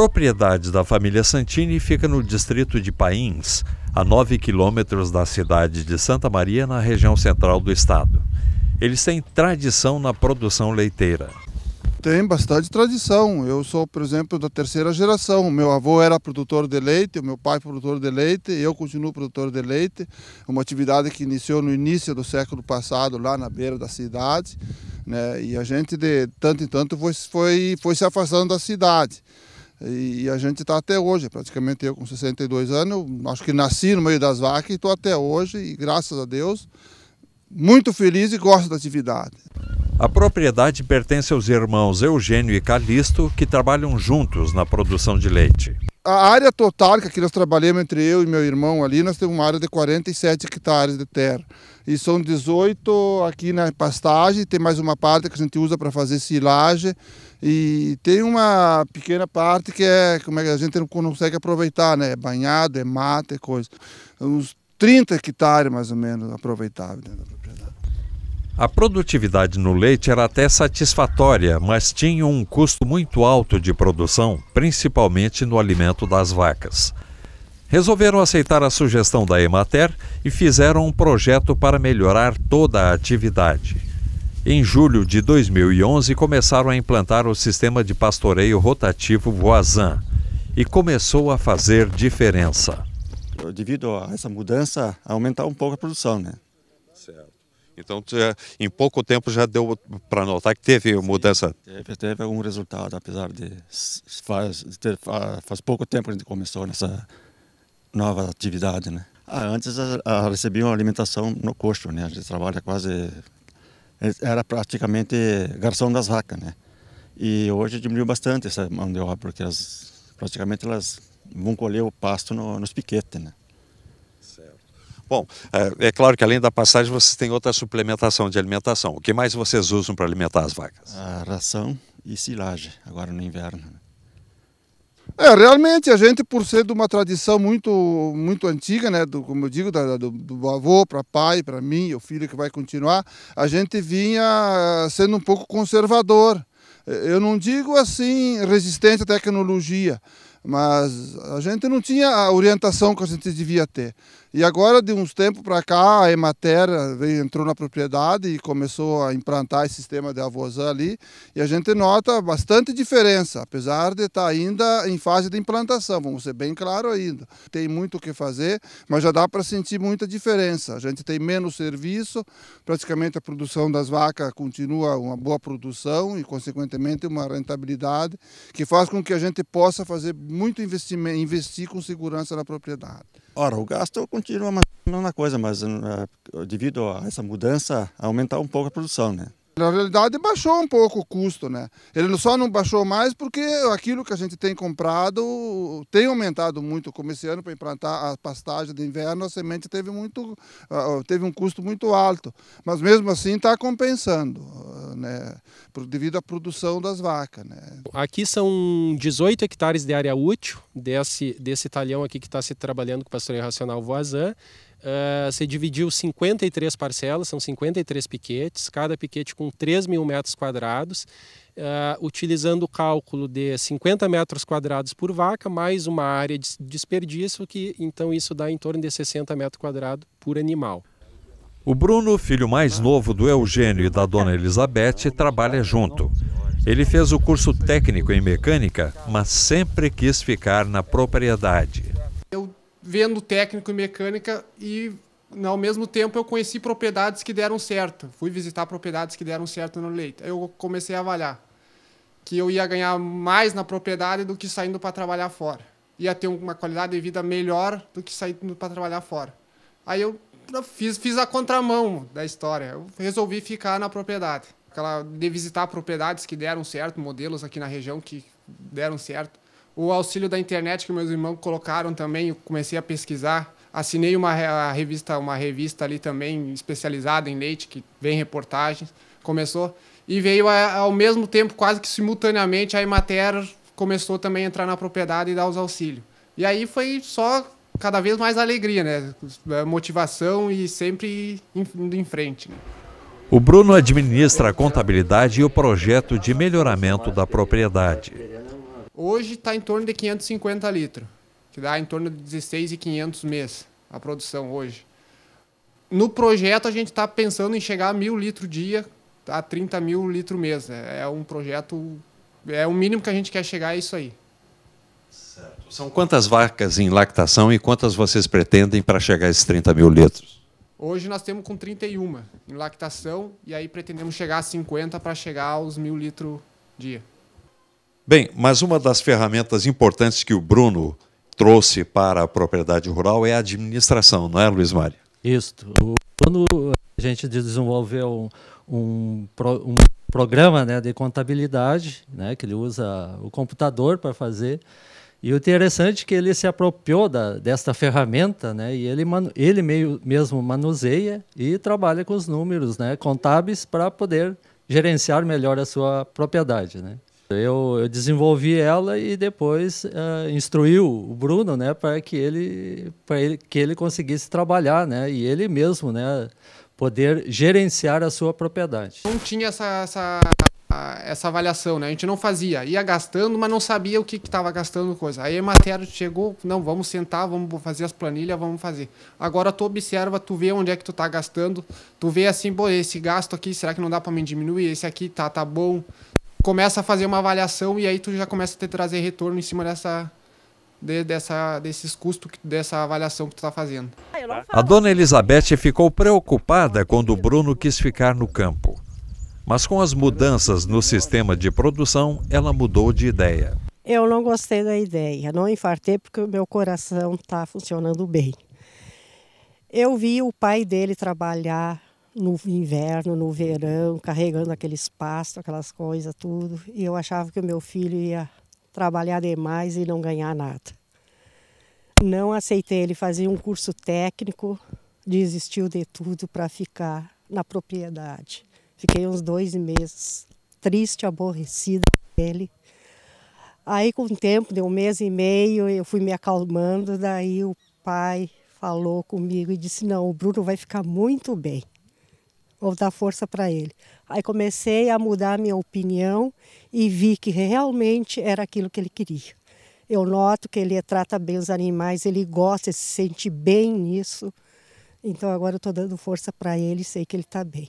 propriedade da família Santini fica no distrito de Pains, a 9 quilômetros da cidade de Santa Maria, na região central do estado. Eles têm tradição na produção leiteira. Tem bastante tradição. Eu sou, por exemplo, da terceira geração. Meu avô era produtor de leite, meu pai produtor de leite, eu continuo produtor de leite. Uma atividade que iniciou no início do século passado, lá na beira da cidade. Né? E a gente, de tanto em tanto, foi, foi, foi se afastando da cidade. E, a gente está até hoje, praticamente eu com 62 anos, acho que nasci no meio das vacas e estou até hoje, e graças a Deus, muito feliz e gosto da atividade. A propriedade pertence aos irmãos Eugênio e Calixto, que trabalham juntos na produção de leite. A área total que aqui nós trabalhamos entre eu e meu irmão ali, nós temos uma área de 47 hectares de terra. E são 18 aqui na pastagem, tem mais uma parte que a gente usa para fazer silagem e tem uma pequena parte que é como é que a gente não consegue aproveitar, né? É banhado, é mata, é coisa. Uns 30 hectares mais ou menos aproveitável dentro da propriedade. A produtividade no leite era até satisfatória, mas tinha um custo muito alto de produção, principalmente no alimento das vacas. Resolveram aceitar a sugestão da Emater e fizeram um projeto para melhorar toda a atividade. Em julho de 2011, começaram a implantar o sistema de pastoreio rotativo Voisin e começou a fazer diferença. Devido a essa mudança, aumentar um pouco a produção, né? Certo. Então, é, em pouco tempo já deu para notar que teve mudança? teve, teve algum resultado, apesar de faz, faz pouco tempo que a gente começou nessa nova atividade, né? Ah, antes a, a, recebia uma alimentação no coxo, né? A gente trabalha quase era praticamente garçom das vacas, né? E hoje diminuiu bastante essa mão de obra, porque elas, praticamente elas vão colher o pasto no, nos piquetes, né? Bom, é, é, claro que além da passagem vocês têm outra suplementação de alimentação. O que mais vocês usam para alimentar as vacas? A ração e silagem, agora no inverno. Né? É, realmente a gente, por ser de uma tradição muito, muito antiga, né, do, como eu digo, da, do, do avô para pai, para mim, o filho que vai continuar, a gente vinha eh, sendo um pouco conservador. Eh, eu não digo assim resistente à tecnologia, mas a gente não tinha a orientação que a gente devia ter. E agora, de uns tempos para cá, a Emater entrou na propriedade e começou a implantar esse sistema de avozã ali. E a gente nota bastante diferença, apesar de estar tá ainda em fase de implantação, vamos ser bem claro ainda. Tem muito o que fazer, mas já dá para sentir muita diferença. A gente tem menos serviço, praticamente a produção das vacas continua uma boa produção e, consequentemente, uma rentabilidade que faz com que a gente possa fazer muito investimento, investir com segurança na propriedade. Ora, o gasto continua a mesma coisa, mas eh, devido a essa mudança, aumentar um pouco a produção, né? na realidade baixou um pouco o custo, né? Ele só não baixou mais porque aquilo que a gente tem comprado tem aumentado muito, como esse ano para implantar a pastagem de inverno, a semente teve muito, ah, ah, teve um custo muito alto, mas mesmo assim está compensando, ah, né? Devido à produção das vacas, né? Aqui são 18 hectares de área útil desse desse talhão aqui que está se trabalhando com pastoreio racional Voazan se ah, dividiu 53 parcelas, são 53 piquetes, cada piquete com 3 mil metros quadrados, uh, utilizando o cálculo de 50 metros quadrados por vaca, mais uma área de desperdício, que então isso dá em torno de 60 metros quadrados por animal. O Bruno, filho mais novo do Eugênio e da dona Elizabeth, trabalha junto. Ele fez o curso técnico em mecânica, mas sempre quis ficar na propriedade. Eu vendo técnico e mecânica e ao mesmo tempo eu conheci propriedades que deram certo. Fui visitar propriedades que deram certo no leite. Aí eu comecei a avaliar que eu ia ganhar mais na propriedade do que saindo para trabalhar fora. Ia ter uma qualidade de vida melhor do que saindo para trabalhar fora. Aí eu fiz, fiz a contramão da história. Eu resolvi ficar na propriedade. Aquela de visitar propriedades que deram certo, modelos aqui na região que deram certo. O auxílio da internet que meus irmãos colocaram também, eu comecei a pesquisar. Assinei uma revista, uma revista ali também especializada em leite, que vem reportagens. Começou. E veio ao mesmo tempo, quase que simultaneamente, a Emater começou também a entrar na propriedade e dar os auxílios. E aí foi só cada vez mais alegria, né? Motivação e sempre indo em frente. Né? O Bruno administra a contabilidade e o projeto de melhoramento da propriedade. Hoje está em torno de 550 litros, que dá em torno de 16,500 mês a produção hoje. No projeto a gente está pensando em chegar a mil litros dia a 30 mil litros mês. É, é um projeto, é o mínimo que a gente quer chegar, é isso aí. Certo. São quantas vacas em lactação e quantas vocês pretendem para chegar a esses 30 mil litros? Hoje nós temos com 31 em lactação e aí pretendemos chegar a 50 para chegar aos mil litros dia. Bem, mas uma das ferramentas importantes que o Bruno trouxe para a propriedade rural é a administração, não é, Luiz Mário? Isso. Quando a gente desenvolveu um, um, um programa né, de contabilidade, né, que ele usa o computador para fazer, e o interessante é que ele se apropriou da, desta ferramenta, né? E ele, ele meio, mesmo manuseia e trabalha com os números né, contábeis para poder gerenciar melhor a sua propriedade, né? Eu, eu desenvolvi ela e depois uh, ah, instruiu o Bruno, né, para que ele, para ele, que ele conseguisse trabalhar, né, e ele mesmo, né, poder gerenciar a sua propriedade. Não tinha essa, essa, essa avaliação, né? A gente não fazia. Ia gastando, mas não sabia o que estava gastando coisa. Aí a matéria chegou, não, vamos sentar, vamos fazer as planilhas, vamos fazer. Agora tu observa, tu vê onde é que tu está gastando, tu vê assim, bom, esse gasto aqui, será que não dá para me diminuir? Esse aqui tá, tá bom começa a fazer uma avaliação e aí tu já começa a ter, trazer retorno em cima dessa de, dessa, desses custos, dessa avaliação que tu está fazendo. Ah, tá. A dona Elizabeth ficou preocupada quando o Bruno quis ficar no campo. Mas com as mudanças no sistema de produção, ela mudou de ideia. Eu não gostei da ideia, não infartei porque o meu coração está funcionando bem. Eu vi o pai dele trabalhar no inverno, no verão, carregando aqueles pastos, aquelas coisas, tudo. E eu achava que o meu filho ia trabalhar demais e não ganhar nada. Não aceitei, ele fazia um curso técnico, desistiu de tudo para ficar na propriedade. Fiquei uns dois meses triste, aborrecida com ele. Aí, com o tempo, deu um mês e meio, eu fui me acalmando. Daí, o pai falou comigo e disse: Não, o Bruno vai ficar muito bem ou dar força para ele. Aí comecei a mudar minha opinião e vi que realmente era aquilo que ele queria. Eu noto que ele trata bem os animais, ele gosta, se sente bem nisso. Então agora eu estou dando força para ele e sei que ele está bem.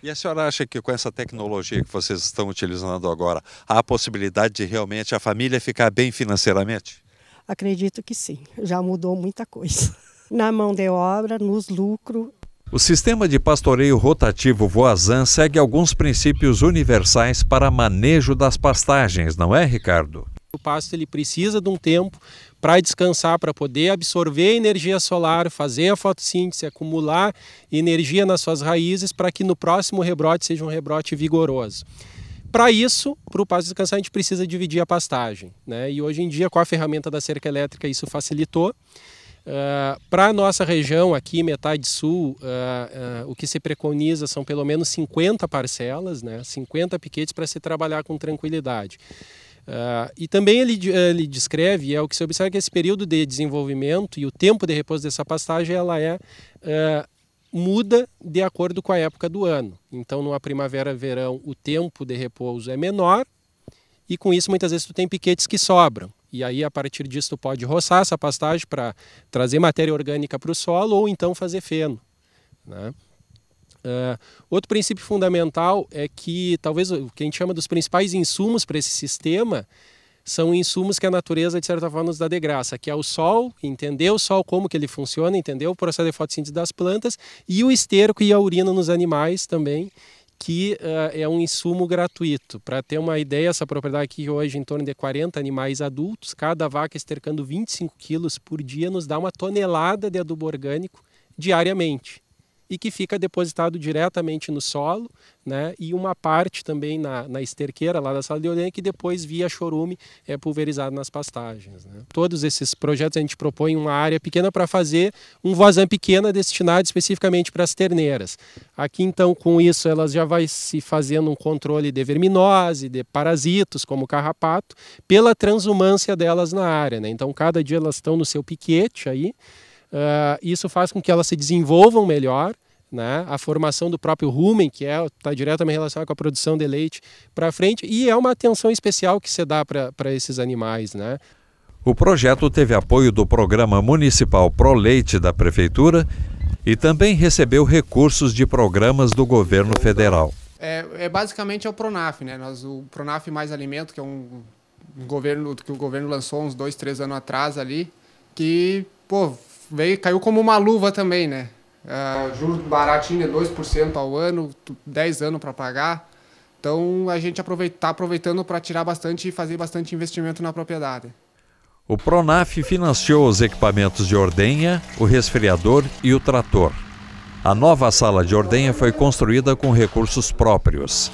E a senhora acha que com essa tecnologia que vocês estão utilizando agora, há a possibilidade de realmente a família ficar bem financeiramente? Acredito que sim, já mudou muita coisa. Na mão de obra, nos lucros o sistema de pastoreio rotativo Voazan segue alguns princípios universais para manejo das pastagens, não é, Ricardo? O pasto ele precisa de um tempo para descansar, para poder absorver energia solar, fazer a fotossíntese, acumular energia nas suas raízes para que no próximo rebrote seja um rebrote vigoroso. Para isso, para o pasto descansar, a gente precisa dividir a pastagem. Né? E hoje em dia, com a ferramenta da cerca elétrica, isso facilitou. Ah, para a nossa região aqui, metade sul, uh, uh, o que se preconiza são pelo menos 50 parcelas, né? 50 piquetes para se trabalhar com tranquilidade. e também ele, eh, ele descreve, é o que se observa que esse período de desenvolvimento e o tempo de repouso dessa pastagem, ela é muda de acordo com a época do ano. Então, numa primavera, verão, o tempo de repouso é menor e com isso muitas vezes tu tem piquetes que sobram. E aí, a partir disso, tu pode roçar essa pastagem para trazer matéria orgânica para o solo ou então fazer feno. Né? Uh, outro princípio fundamental é que talvez o que a gente chama dos principais insumos para esse sistema são insumos que a natureza, de certa forma, nos dá de graça, que é o sol, entender o sol, como que ele funciona, entender o processo de fotossíntese das plantas, e o esterco e a urina nos animais também, que uh, é um insumo gratuito. Para ter uma ideia, essa propriedade aqui hoje em torno de 40 animais adultos, cada vaca estercando 25 quilos por dia, nos dá uma tonelada de adubo orgânico diariamente e que fica depositado diretamente no solo, né? E uma parte também na, na esterqueira lá da sala de ordenha que depois via chorume é pulverizado nas pastagens. Né? Todos esses projetos a gente propõe uma área pequena para fazer um vazão pequena destinado especificamente para as terneiras. Aqui então com isso elas já vai se fazendo um controle de verminose, de parasitos como o carrapato, pela transumância delas na área, né? Então cada dia elas estão no seu piquete aí Uh, isso faz com que elas se desenvolvam melhor, né? a formação do próprio rumen, que está é, diretamente relacionado com a produção de leite, para frente, e é uma atenção especial que se dá para esses animais. Né? O projeto teve apoio do Programa Municipal Pro Leite da Prefeitura e também recebeu recursos de programas do governo federal. É, é basicamente é o Pronaf, né? Nós, o Pronaf Mais Alimento, que é um, um governo que o governo lançou uns dois, três anos atrás ali, que pô, veio, caiu como uma luva também, né? Uh, ah, é, juros baratinho, 2% é ao ano, 10 anos para pagar. Então a gente está aproveitando para tirar bastante e fazer bastante investimento na propriedade. O Pronaf financiou os equipamentos de ordenha, o resfriador e o trator. A nova sala de ordenha foi construída com recursos próprios.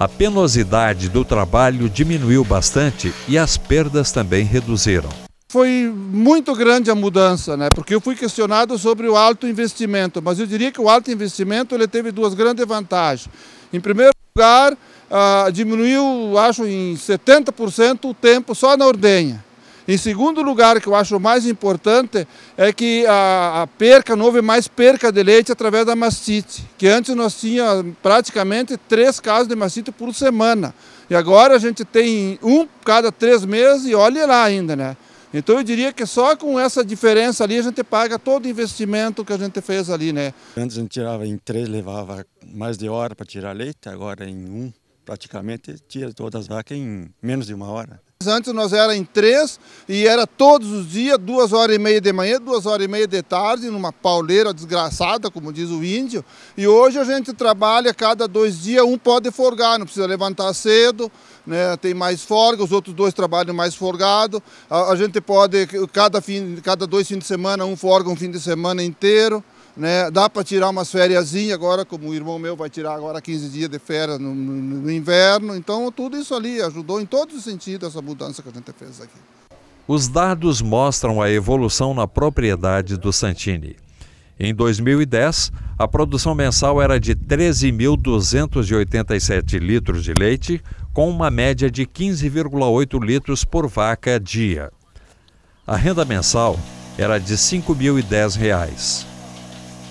A penosidade do trabalho diminuiu bastante e as perdas também reduziram foi muito grande a mudança, né? Porque eu fui questionado sobre o alto investimento, mas eu diria que o alto investimento ele teve duas grandes vantagens. Em primeiro lugar, ah, diminuiu, acho, em 70% o tempo só na ordenha. Em segundo lugar, que eu acho mais importante, é que a, a, perca, não houve mais perca de leite através da mastite, que antes nós tínhamos praticamente três casos de mastite por semana. E agora a gente tem um cada três meses e olhe lá ainda, né? Então eu diria que só com essa diferença ali a gente paga todo o investimento que a gente fez ali, né? Antes a gente tirava em três, levava mais de hora para tirar leite, agora em um praticamente tira todas as vacas em menos de uma hora. Antes nós era em três e era todos os dias, duas horas e meia de manhã, duas horas e meia de tarde, numa pauleira desgraçada, como diz o índio. E hoje a gente trabalha cada dois dias, um pode forgar, não precisa levantar cedo, né? tem mais forga, os outros dois trabalham mais forgado. A, a gente pode, cada, fim, cada dois fins de semana, um forga um fim de semana inteiro. Né? Dá para tirar umas férias agora, como o irmão meu vai tirar agora 15 dias de férias no, no, no inverno. Então, tudo isso ali ajudou em todos os sentidos essa mudança que a gente fez aqui. Os dados mostram a evolução na propriedade do Santini. Em 2010, a produção mensal era de 13.287 litros de leite, com uma média de 15,8 litros por vaca dia. A renda mensal era de R$ 5.010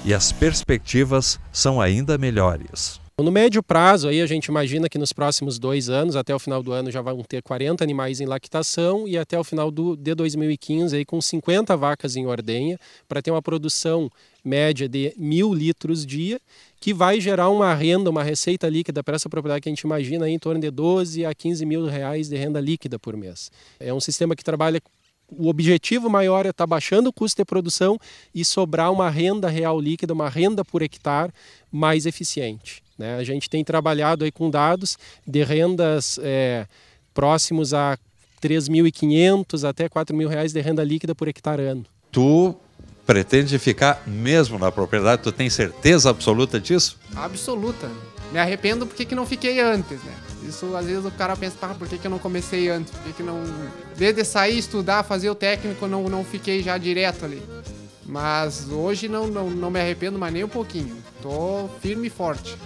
e as perspectivas são ainda melhores. No médio prazo, aí a gente imagina que nos próximos dois anos, até o final do ano, já vão ter 40 animais em lactação e até o final do, de 2015, aí, com 50 vacas em ordenha, para ter uma produção média de mil litros dia, que vai gerar uma renda, uma receita líquida para essa propriedade que a gente imagina aí, em torno de 12 a 15 mil reais de renda líquida por mês. É um sistema que trabalha o objetivo maior é estar tá baixando o custo de produção e sobrar uma renda real líquida, uma renda por hectare mais eficiente. Né? A gente tem trabalhado aí com dados de rendas é, próximos a 3.500 até 4.000 reais de renda líquida por hectare ano. Tu pretende ficar mesmo na propriedade? Tu tem certeza absoluta disso? Absoluta. Me arrependo porque que não fiquei antes, né? Isso às vezes o cara pensa, ah, por que, que eu não comecei antes? Por que, que não. Desde sair, estudar, fazer o técnico, não, não fiquei já direto ali. Mas hoje não, não, não me arrependo mais nem um pouquinho. Tô firme e forte.